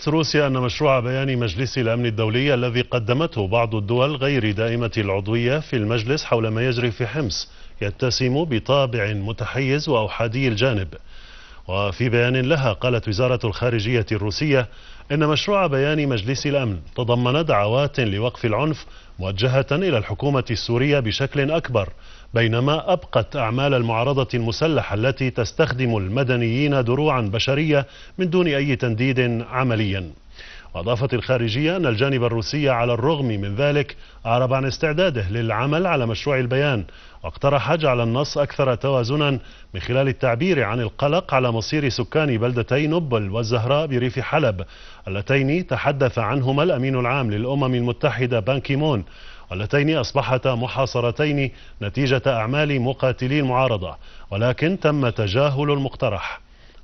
أكدت روسيا أن مشروع بيان مجلس الأمن الدولي الذي قدمته بعض الدول غير دائمة العضوية في المجلس حول ما يجري في حمص يتسم بطابع متحيز وأوحادي الجانب وفي بيان لها قالت وزارة الخارجية الروسية إن مشروع بيان مجلس الأمن تضمن دعوات لوقف العنف موجهة إلى الحكومة السورية بشكل أكبر بينما أبقت أعمال المعارضة المسلحة التي تستخدم المدنيين دروعا بشرية من دون أي تنديد عمليا وأضافت الخارجية أن الجانب الروسي على الرغم من ذلك أعرب عن استعداده للعمل على مشروع البيان واقترح جعل النص أكثر توازنا من خلال التعبير عن القلق على مصير سكان بلدتي نبل والزهراء بريف حلب اللتين تحدث عنهما الأمين العام للأمم المتحدة بانكيمون واللتين أصبحتا محاصرتين نتيجة أعمال مقاتلي المعارضة ولكن تم تجاهل المقترح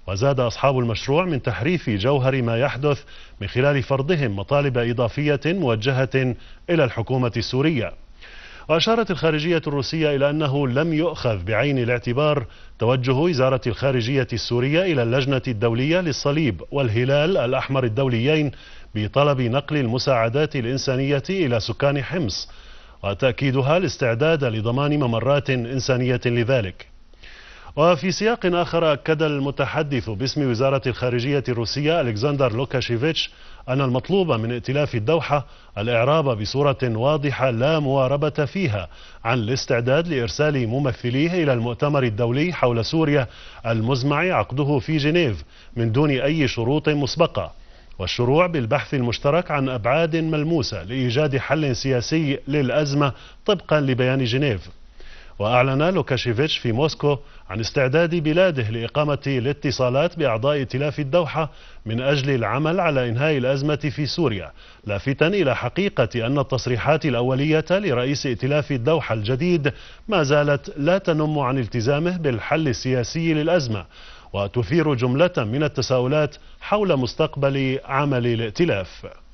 وزاد أصحاب المشروع من تحريف جوهر ما يحدث من خلال فرضهم مطالب إضافية موجهة إلى الحكومة السورية وأشارت الخارجية الروسية إلى أنه لم يؤخذ بعين الاعتبار توجه وزارة الخارجية السورية إلى اللجنة الدولية للصليب والهلال الأحمر الدوليين بطلب نقل المساعدات الإنسانية إلى سكان حمص وتأكيدها الاستعداد لضمان ممرات إنسانية لذلك وفي سياق آخر أكد المتحدث باسم وزارة الخارجية الروسية ألكسندر لوكاشيفيتش أن المطلوب من ائتلاف الدوحة الإعراب بصورة واضحة لا مواربة فيها عن الاستعداد لإرسال ممثليه إلى المؤتمر الدولي حول سوريا المزمع عقده في جنيف من دون أي شروط مسبقة والشروع بالبحث المشترك عن أبعاد ملموسة لإيجاد حل سياسي للأزمة طبقا لبيان جنيف وأعلن لوكاشيفيتش في موسكو عن استعداد بلاده لإقامة الاتصالات بأعضاء ائتلاف الدوحة من أجل العمل على إنهاء الأزمة في سوريا لافتا إلى حقيقة أن التصريحات الأولية لرئيس ائتلاف الدوحة الجديد ما زالت لا تنم عن التزامه بالحل السياسي للأزمة وتثير جملة من التساؤلات حول مستقبل عمل الائتلاف